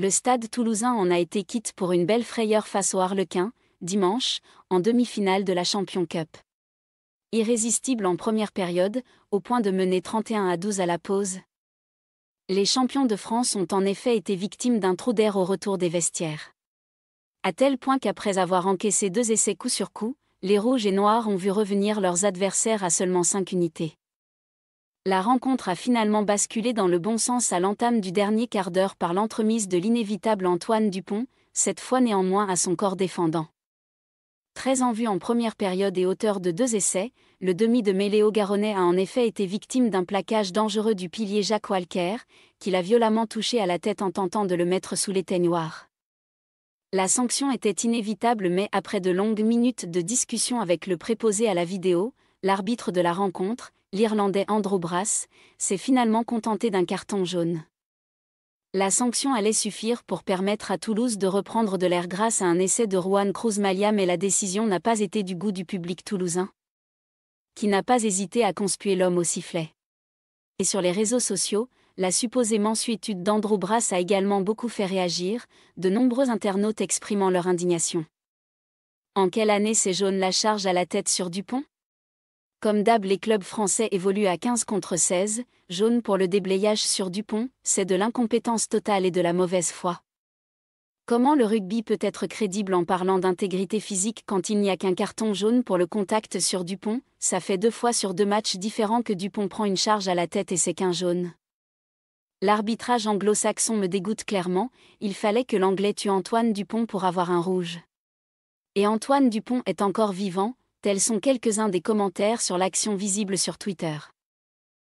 le stade toulousain en a été quitte pour une belle frayeur face au Harlequin, dimanche, en demi-finale de la Champion Cup. Irrésistible en première période, au point de mener 31 à 12 à la pause. Les champions de France ont en effet été victimes d'un trou d'air au retour des vestiaires. À tel point qu'après avoir encaissé deux essais coup sur coup, les Rouges et Noirs ont vu revenir leurs adversaires à seulement 5 unités la rencontre a finalement basculé dans le bon sens à l'entame du dernier quart d'heure par l'entremise de l'inévitable Antoine Dupont, cette fois néanmoins à son corps défendant. Très en vue en première période et auteur de deux essais, le demi de Méléo Garonnet a en effet été victime d'un plaquage dangereux du pilier Jacques Walker, qu'il a violemment touché à la tête en tentant de le mettre sous l'éteignoir. La sanction était inévitable mais après de longues minutes de discussion avec le préposé à la vidéo, l'arbitre de la rencontre, l'Irlandais Andrew Brass, s'est finalement contenté d'un carton jaune. La sanction allait suffire pour permettre à Toulouse de reprendre de l'air grâce à un essai de Juan Cruz Malia mais la décision n'a pas été du goût du public toulousain, qui n'a pas hésité à conspuer l'homme au sifflet. Et sur les réseaux sociaux, la supposée mansuétude d'Andrew Brass a également beaucoup fait réagir, de nombreux internautes exprimant leur indignation. En quelle année ces jaunes la charge à la tête sur Dupont comme d'hab, les clubs français évoluent à 15 contre 16, jaune pour le déblayage sur Dupont, c'est de l'incompétence totale et de la mauvaise foi. Comment le rugby peut être crédible en parlant d'intégrité physique quand il n'y a qu'un carton jaune pour le contact sur Dupont Ça fait deux fois sur deux matchs différents que Dupont prend une charge à la tête et c'est qu'un jaune. L'arbitrage anglo-saxon me dégoûte clairement, il fallait que l'anglais tue Antoine Dupont pour avoir un rouge. Et Antoine Dupont est encore vivant, tels sont quelques-uns des commentaires sur l'action visible sur Twitter.